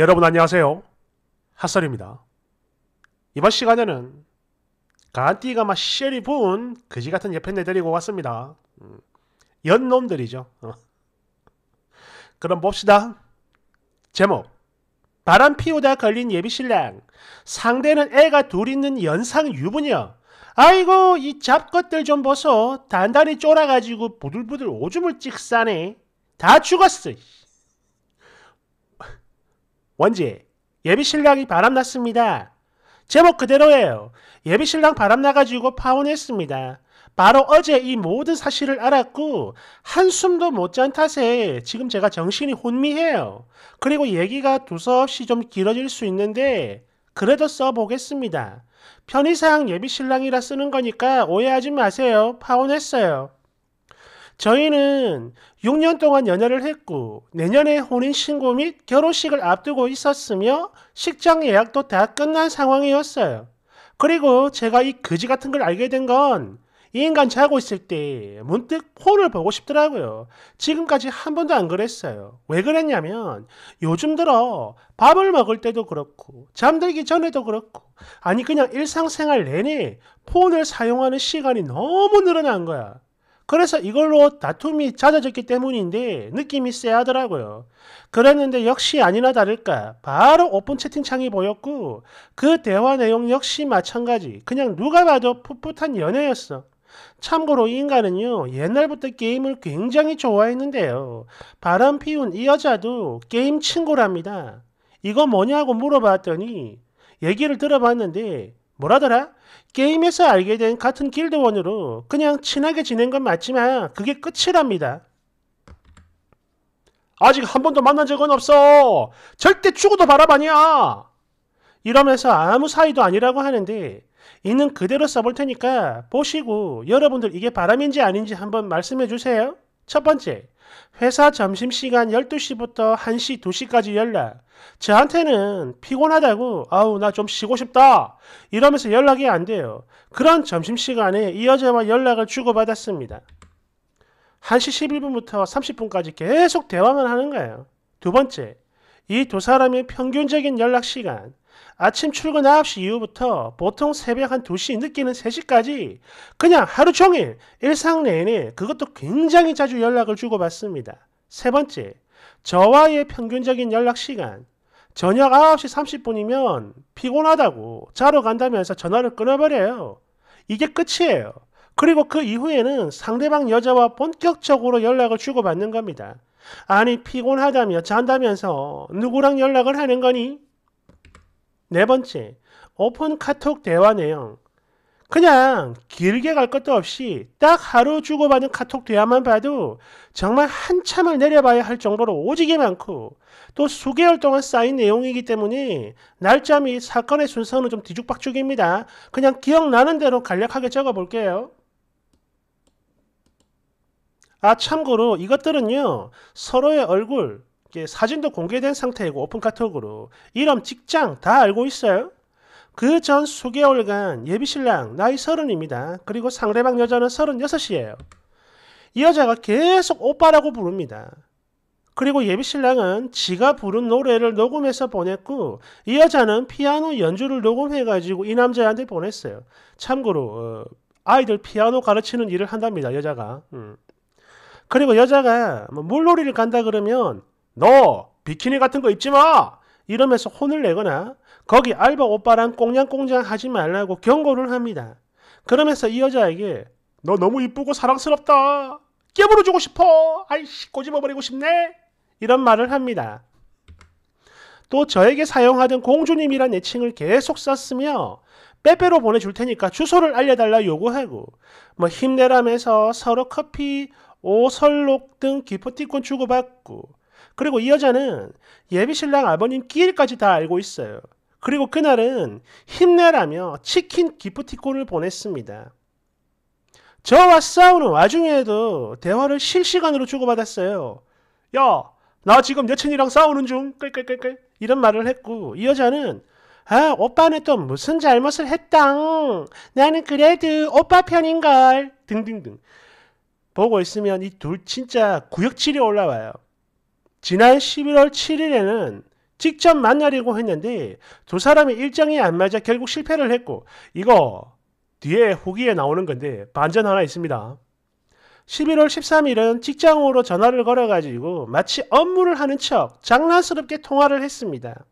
여러분 안녕하세요. 핫설입니다. 이번 시간에는 가띠가 막쉐리은 그지같은 예편내 데리고 왔습니다. 음, 연놈들이죠. 어. 그럼 봅시다. 제목 바람 피우다 걸린 예비신랑 상대는 애가 둘 있는 연상 유부녀 아이고 이 잡것들 좀 벗어 단단히 쫄아가지고 부들부들 오줌을 찍사네다 죽었어 원지, 예비신랑이 바람났습니다. 제목 그대로예요. 예비신랑 바람나가지고 파혼했습니다. 바로 어제 이 모든 사실을 알았고 한숨도 못 잔 탓에 지금 제가 정신이 혼미해요. 그리고 얘기가 두서없이 좀 길어질 수 있는데 그래도 써보겠습니다. 편의상 예비신랑이라 쓰는 거니까 오해하지 마세요. 파혼했어요. 저희는 6년 동안 연애를 했고 내년에 혼인신고 및 결혼식을 앞두고 있었으며 식장 예약도 다 끝난 상황이었어요. 그리고 제가 이 거지 같은 걸 알게 된 건 이 인간 자고 있을 때 문득 폰을 보고 싶더라고요. 지금까지 한 번도 안 그랬어요. 왜 그랬냐면 요즘 들어 밥을 먹을 때도 그렇고 잠들기 전에도 그렇고 아니 그냥 일상생활 내내 폰을 사용하는 시간이 너무 늘어난 거야. 그래서 이걸로 다툼이 잦아졌기 때문인데 느낌이 쎄하더라고요. 그랬는데 역시 아니나 다를까 바로 오픈 채팅창이 보였고 그 대화 내용 역시 마찬가지 그냥 누가 봐도 풋풋한 연애였어. 참고로 이 인간은요 옛날부터 게임을 굉장히 좋아했는데요 바람 피운 이 여자도 게임 친구랍니다 이거 뭐냐고 물어봤더니 얘기를 들어봤는데 뭐라더라 게임에서 알게 된 같은 길드원으로 그냥 친하게 지낸 건 맞지만 그게 끝이랍니다. 아직 한 번도 만난 적은 없어. 절대 죽어도 바라봐야 이러면서 아무 사이도 아니라고 하는데 있는 그대로 써볼 테니까 보시고 여러분들 이게 바람인지 아닌지 한번 말씀해 주세요. 첫 번째, 회사 점심시간 12시부터 1시, 2시까지 연락. 저한테는 피곤하다고 아우 나 좀 쉬고 싶다 이러면서 연락이 안 돼요. 그런 점심시간에 이 여자와 연락을 주고받았습니다. 1시 11분부터 30분까지 계속 대화만 하는 거예요. 두 번째, 이 두 사람의 평균적인 연락시간 아침 출근 9시 이후부터 보통 새벽 한 2시 늦게는 3시까지 그냥 하루 종일 일상 내내 그것도 굉장히 자주 연락을 주고받습니다. 세 번째, 저와의 평균적인 연락 시간 저녁 9시 30분이면 피곤하다고 자러 간다면서 전화를 끊어버려요. 이게 끝이에요. 그리고 그 이후에는 상대방 여자와 본격적으로 연락을 주고받는 겁니다. 아니 피곤하다며 잔다면서 누구랑 연락을 하는 거니? 네 번째, 오픈 카톡 대화 내용 그냥 길게 갈 것도 없이 딱 하루 주고받는 카톡 대화만 봐도 정말 한참을 내려봐야 할 정도로 오지게 많고 또 수개월 동안 쌓인 내용이기 때문에 날짜 및 사건의 순서는 좀 뒤죽박죽입니다. 그냥 기억나는 대로 간략하게 적어볼게요. 아 참고로 이것들은요 서로의 얼굴 사진도 공개된 상태이고 오픈 카톡으로 이름 직장 다 알고 있어요. 그전 수개월간 예비신랑 나이 서른입니다. 그리고 상대방 여자는 서른여섯이에요. 이 여자가 계속 오빠라고 부릅니다. 그리고 예비신랑은 지가 부른 노래를 녹음해서 보냈고 이 여자는 피아노 연주를 녹음해가지고 이 남자한테 보냈어요. 참고로 어, 아이들 피아노 가르치는 일을 한답니다. 여자가. 음. 그리고 여자가 뭐 물놀이를 간다 그러면 너 비키니 같은 거 입지 마! 이러면서 혼을 내거나 거기 알바 오빠랑 꽁냥꽁냥 하지 말라고 경고를 합니다. 그러면서 이 여자에게 너 너무 이쁘고 사랑스럽다. 깨물어 주고 싶어. 아이씨 꼬집어 버리고 싶네. 이런 말을 합니다. 또 저에게 사용하던 공주님이란 애칭을 계속 썼으며 빼빼로 보내줄 테니까 주소를 알려달라 요구하고 뭐 힘내라면서 서로 커피, 오설록 등 기프티콘 주고받고 그리고 이 여자는 예비신랑 아버님 끼일까지 다 알고 있어요. 그리고 그날은 힘내라며 치킨 기프티콘을 보냈습니다. 저와 싸우는 와중에도 대화를 실시간으로 주고받았어요. 야, 나 지금 여친이랑 싸우는 중. 끌끌끌끌. 이런 말을 했고 이 여자는 아, 오빠는 또 무슨 잘못을 했당. 나는 그래도 오빠 편인걸. 등등등. 보고 있으면 이 둘 진짜 구역질이 올라와요. 지난 11월 7일에는 직접 만나려고 했는데 두 사람의 일정이 안 맞아 결국 실패를 했고 이거 뒤에 후기에 나오는 건데 반전 하나 있습니다. 11월 13일은 직장으로 전화를 걸어가지고 마치 업무를 하는 척 장난스럽게 통화를 했습니다.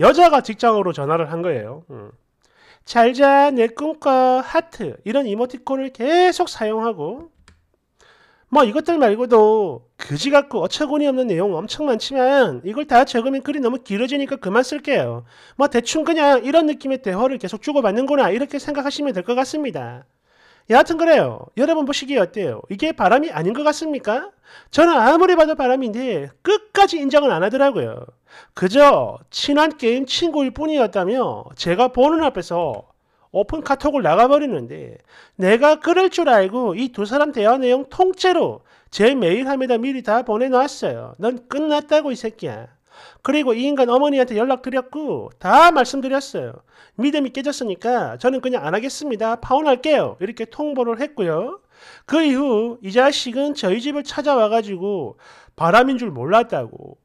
여자가 직장으로 전화를 한 거예요. 음. 잘자, 내 꿈꿔, 하트 이런 이모티콘을 계속 사용하고 뭐 이것들 말고도 그지 같고 어처구니 없는 내용 엄청 많지만 이걸 다 적으면 글이 너무 길어지니까 그만 쓸게요. 뭐 대충 그냥 이런 느낌의 대화를 계속 주고받는구나 이렇게 생각하시면 될 것 같습니다. 여하튼 그래요. 여러분 보시기에 어때요? 이게 바람이 아닌 것 같습니까? 저는 아무리 봐도 바람인데 끝까지 인정을 안 하더라고요. 그저 친한 게임 친구일 뿐이었다며 제가 보는 앞에서 오픈 카톡을 나가버리는데 내가 그럴 줄 알고 이 두 사람 대화 내용 통째로 제 메일함에다 미리 다 보내놨어요. 넌 끝났다고 이 새끼야. 그리고 이 인간 어머니한테 연락드렸고 다 말씀드렸어요. 믿음이 깨졌으니까 저는 그냥 안 하겠습니다. 파혼할게요. 이렇게 통보를 했고요. 그 이후 이 자식은 저희 집을 찾아와가지고 바람인 줄 몰랐다고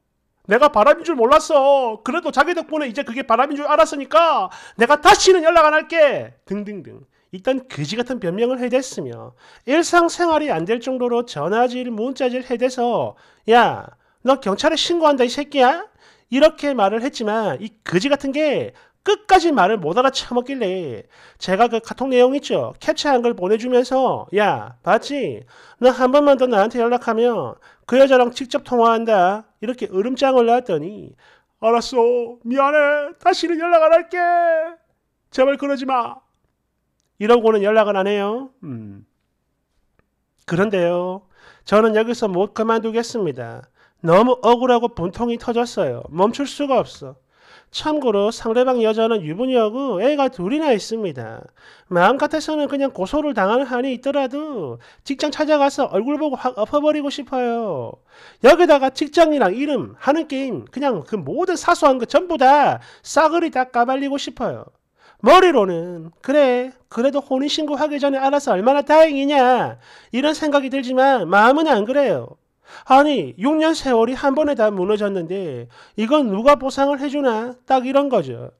내가 바람인 줄 몰랐어. 그래도 자기 덕분에 이제 그게 바람인 줄 알았으니까 내가 다시는 연락 안 할게. 등등등. 일단 그지 같은 변명을 해댔으며 일상생활이 안 될 정도로 전화질 문자질 해대서 야 너 경찰에 신고한다 이 새끼야 이렇게 말을 했지만 이 그지 같은 게 끝까지 말을 못 알아쳐먹길래 제가 그 카톡 내용 있죠 캡처한 걸 보내주면서 야 봤지 너 한 번만 더 나한테 연락하면 그 여자랑 직접 통화한다. 이렇게 으름장을 놨더니 알았어. 미안해. 다시는 연락 안 할게. 제발 그러지 마. 이러고는 연락을 안 해요. 음. 그런데요. 저는 여기서 못 그만두겠습니다. 너무 억울하고 분통이 터졌어요. 멈출 수가 없어. 참고로 상대방 여자는 유부녀고 애가 둘이나 있습니다. 마음 같아서는 그냥 고소를 당하는 한이 있더라도 직장 찾아가서 얼굴 보고 확 엎어버리고 싶어요. 여기다가 직장이랑 이름, 하는 게임, 그냥 그 모든 사소한 것 전부 다 싸그리 다 까발리고 싶어요. 머리로는 그래 그래도 혼인신고 하기 전에 알아서 얼마나 다행이냐 이런 생각이 들지만 마음은 안 그래요. 아니 6년 세월이 한 번에 다 무너졌는데 이건 누가 보상을 해주나 딱 이런 거죠.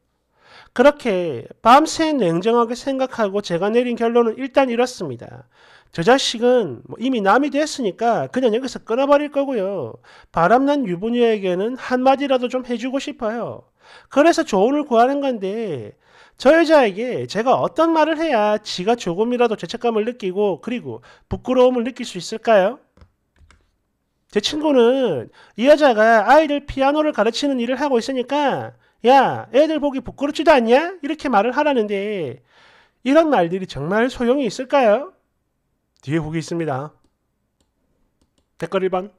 그렇게 밤새 냉정하게 생각하고 제가 내린 결론은 일단 이렇습니다. 저 자식은 뭐 이미 남이 됐으니까 그냥 여기서 끊어버릴 거고요. 바람난 유부녀에게는 한마디라도 좀 해주고 싶어요. 그래서 조언을 구하는 건데 저 여자에게 제가 어떤 말을 해야 지가 조금이라도 죄책감을 느끼고 그리고 부끄러움을 느낄 수 있을까요? 제 친구는 이 여자가 아이들 피아노를 가르치는 일을 하고 있으니까 야 애들 보기 부끄럽지도 않냐 이렇게 말을 하라는데 이런 말들이 정말 소용이 있을까요? 뒤에 보기 있습니다. 댓글 1번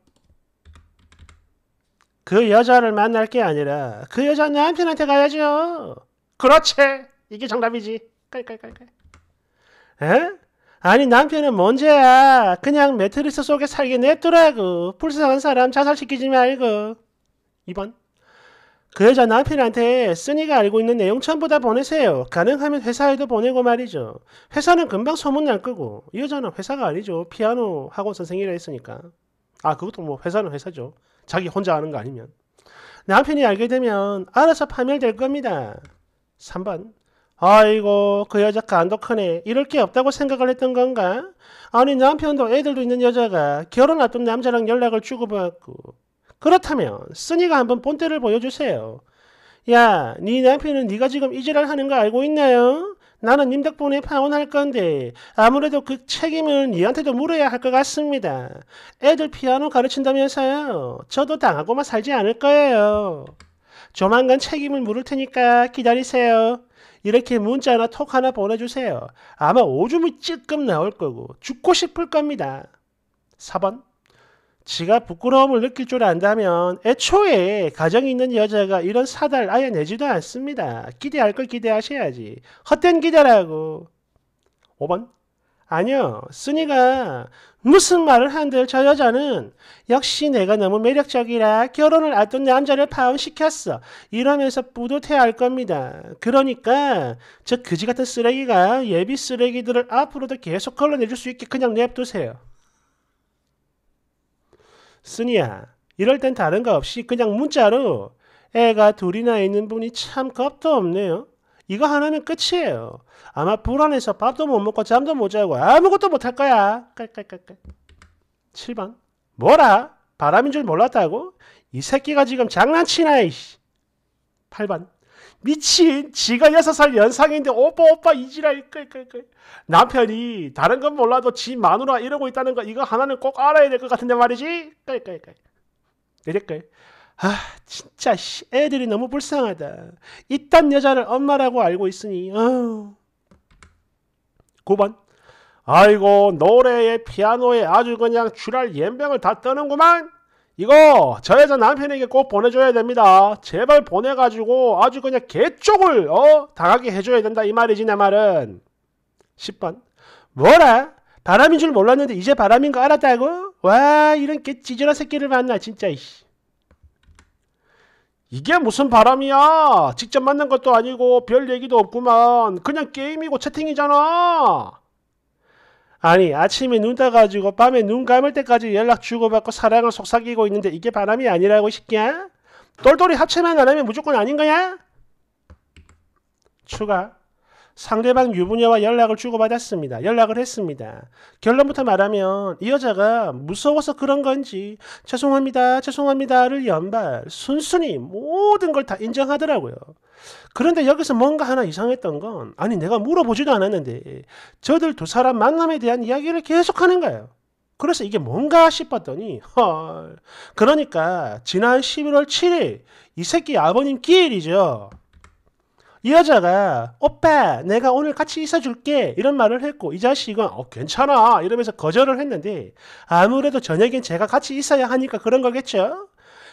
그 여자를 만날 게 아니라 그 여자 남편한테 가야죠. 그렇지. 이게 정답이지. 깔깔깔깔. 에? 아니 남편은 뭔죄야 그냥 매트리스 속에 살게 냈더라고 불쌍한 사람 자살시키지 말고 2번 그 여자 남편한테 쓰니가 알고 있는 내용 전부다 보내세요 가능하면 회사에도 보내고 말이죠 회사는 금방 소문날 거고 이 여자는 회사가 아니죠 피아노 학원 선생이라 했으니까 아 그것도 뭐 회사는 회사죠 자기 혼자 아는 거 아니면 남편이 알게 되면 알아서 파멸될 겁니다 3번 아이고 그 여자 간도 크네 이럴 게 없다고 생각을 했던 건가? 아니 남편도 애들도 있는 여자가 결혼 앞둔 남자랑 연락을 주고받고 그렇다면 쓰니가 한번 본때를 보여주세요. 야, 네 남편은 네가 지금 이지을 하는 거 알고 있나요? 나는 님 덕분에 파혼할 건데 아무래도 그 책임은 니한테도 물어야 할 것 같습니다. 애들 피아노 가르친다면서요. 저도 당하고만 살지 않을 거예요. 조만간 책임을 물을 테니까 기다리세요. 이렇게 문자나 톡 하나 보내주세요. 아마 오줌이 찔끔 나올 거고 죽고 싶을 겁니다. 4번 지가 부끄러움을 느낄 줄 안다면 애초에 가정이 있는 여자가 이런 사달 아예 내지도 않습니다. 기대할 걸 기대하셔야지. 헛된 기대라고. 5번 아니요. 순이가 무슨 말을 한들 저 여자는 역시 내가 너무 매력적이라 결혼을 앞둔 남자를 파혼시켰어. 이러면서 뿌듯해할 겁니다. 그러니까 저 그지 같은 쓰레기가 예비 쓰레기들을 앞으로도 계속 걸러내줄 수 있게 그냥 냅두세요. 순이야, 이럴 땐 다른 거 없이 그냥 문자로 애가 둘이나 있는 분이 참 겁도 없네요. 이거 하나면 끝이에요. 아마 불안해서 밥도 못 먹고 잠도 못 자고 아무것도 못 할 거야. 7번. 뭐라? 바람인 줄 몰랐다고? 이 새끼가 지금 장난치나, 이씨. 8번. 미친 지가 6살 연상인데 오빠 오빠 이지랄 끌끌끌 남편이 다른 건 몰라도 지 마누라 이러고 있다는 거 이거 하나는 꼭 알아야 될 것 같은데 말이지 끌끌끌 이랬끌 아 진짜 씨, 애들이 너무 불쌍하다. 이딴 여자를 엄마라고 알고 있으니 어. 9번 아이고 노래에 피아노에 아주 그냥 쥐랄 옌병을 다 떠는구만. 이거 저 여자 남편에게 꼭 보내줘야 됩니다. 제발 보내가지고 아주 그냥 개쪽을 어 당하게 해줘야 된다 이 말이지 내 말은. 10번 뭐라? 바람인 줄 몰랐는데 이제 바람인 거 알았다고? 와 이런 개 찌질한 새끼를 만나 진짜 이씨. 이게 무슨 바람이야 직접 만난 것도 아니고 별 얘기도 없구만 그냥 게임이고 채팅이잖아 아니 아침에 눈 떠가지고 밤에 눈 감을 때까지 연락 주고받고 사랑을 속삭이고 있는데 이게 바람이 아니라고 싶냐? 똘똘이 합체만 안 하면 무조건 아닌 거야? 추가 상대방 유부녀와 연락을 주고받았습니다. 연락을 했습니다. 결론부터 말하면 이 여자가 무서워서 그런 건지 죄송합니다, 죄송합니다를 연발 순순히 모든 걸 다 인정하더라고요. 그런데 여기서 뭔가 하나 이상했던 건 아니 내가 물어보지도 않았는데 저들 두 사람 만남에 대한 이야기를 계속하는 거예요. 그래서 이게 뭔가 싶었더니 헐 그러니까 지난 11월 7일 이 새끼 아버님 끼일이죠. 이 여자가 오빠 내가 오늘 같이 있어줄게 이런 말을 했고 이 자식은 어, 괜찮아 이러면서 거절을 했는데 아무래도 저녁엔 제가 같이 있어야 하니까 그런 거겠죠.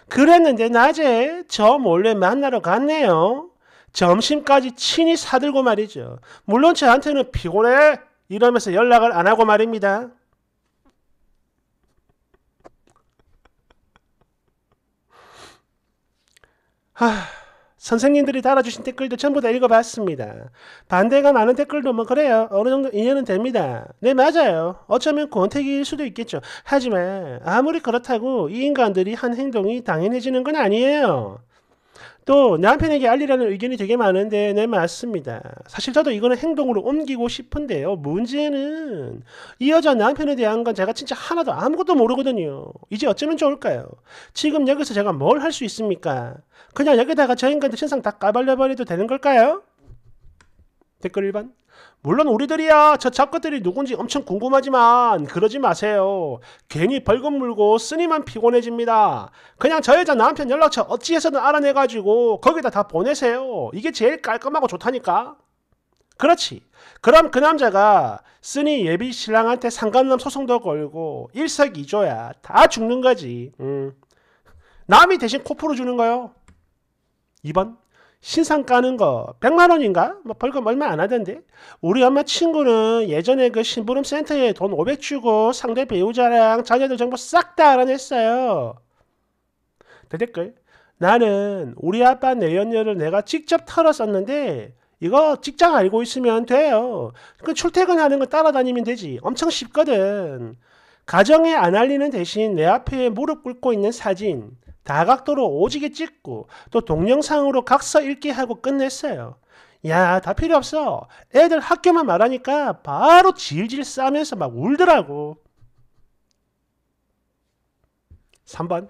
그랬는데 낮에 저 몰래 만나러 갔네요. 점심까지 친히 사들고 말이죠. 물론 저한테는 피곤해 이러면서 연락을 안 하고 말입니다. 하... 선생님들이 달아주신 댓글도 전부 다 읽어봤습니다. 반대가 많은 댓글도 뭐 그래요. 어느 정도 인연은 됩니다. 네 맞아요. 어쩌면 권태기일 수도 있겠죠. 하지만 아무리 그렇다고 이 인간들이 한 행동이 당연해지는 건 아니에요. 또 남편에게 알리라는 의견이 되게 많은데 네 맞습니다. 사실 저도 이거는 행동으로 옮기고 싶은데요. 문제는 이 여자 남편에 대한 건 제가 진짜 하나도 아무것도 모르거든요. 이제 어쩌면 좋을까요? 지금 여기서 제가 뭘 할 수 있습니까? 그냥 여기다가 저 인간들 신상 다 까발려버려도 되는 걸까요? 댓글 1번 물론 우리들이야 저작가들이 누군지 엄청 궁금하지만 그러지 마세요. 괜히 벌금 물고 쓰니만 피곤해집니다. 그냥 저 여자 남편 연락처 어찌해서든 알아내가지고 거기다 다 보내세요. 이게 제일 깔끔하고 좋다니까. 그렇지. 그럼 그 남자가 쓰니 예비 신랑한테 상감남 소송도 걸고 일석이조야. 다 죽는 거지. 음. 남이 대신 코프로 주는 거요. 2번. 신상 까는 거 100만 원인가? 뭐 벌금 얼마 안 하던데. 우리 엄마 친구는 예전에 그 심부름 센터에 돈 500 주고 상대 배우자랑 자녀들 정보 싹 다 알아냈어요. 대댓글. 나는 우리 아빠 내연녀를 내가 직접 털었었는데 이거 직장 알고 있으면 돼요. 그 출퇴근하는 거 따라다니면 되지. 엄청 쉽거든. 가정에 안 알리는 대신 내 앞에 무릎 꿇고 있는 사진, 다각도로 오지게 찍고 또 동영상으로 각서 읽기 하고 끝냈어요. 야, 다 필요 없어. 애들 학교만 말하니까 바로 질질 싸면서 막 울더라고. 3번.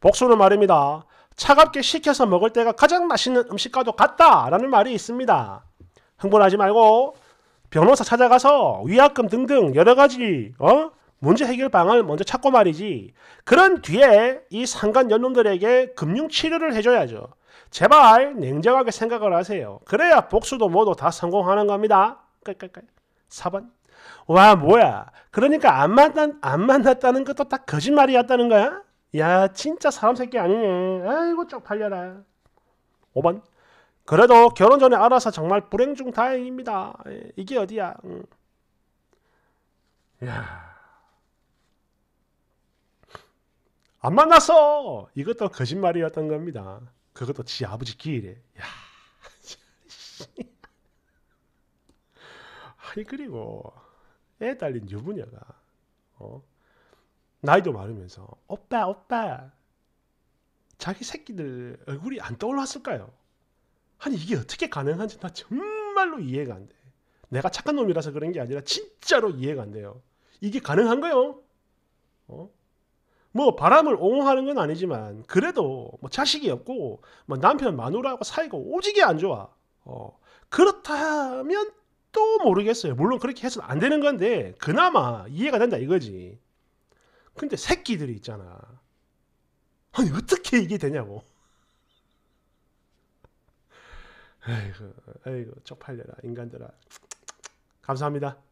복수는 말입니다. 차갑게 식혀서 먹을 때가 가장 맛있는 음식과도 같다라는 말이 있습니다. 흥분하지 말고 변호사 찾아가서 위약금 등등 여러 가지 어? 문제 해결 방안을 먼저 찾고 말이지. 그런 뒤에 이 상간 연놈들에게 금융 치료를 해줘야죠. 제발 냉정하게 생각을 하세요. 그래야 복수도 모두 다 성공하는 겁니다. 4번. 와 뭐야 그러니까 안 만났 안 만났다는 것도 딱 거짓말이었다는 거야? 야 진짜 사람 새끼 아니네 아이고 쪽팔려라 5번 그래도 결혼 전에 알아서 정말 불행 중 다행입니다 예, 이게 어디야 응. 음. 야안 만났어. 이것도 거짓말이었던 겁니다. 그것도 지 아버지 기일에. 야. 아니 그리고 애 딸린 유부녀가 어? 나이도 많으면서 오빠 오빠 자기 새끼들 얼굴이 안 떠올랐을까요? 아니 이게 어떻게 가능한지 나 정말로 이해가 안 돼. 내가 착한 놈이라서 그런 게 아니라 진짜로 이해가 안 돼요. 이게 가능한 거요? 어? 뭐 바람을 옹호하는 건 아니지만 그래도 뭐 자식이 없고 뭐 남편 마누라하고 사이가 오지게 안 좋아. 어, 그렇다면 또 모르겠어요. 물론 그렇게 해서는 안 되는 건데 그나마 이해가 된다 이거지. 근데 새끼들이 있잖아. 아니 어떻게 이게 되냐고. 에이고에이고 쪽팔려라 인간들아. 감사합니다.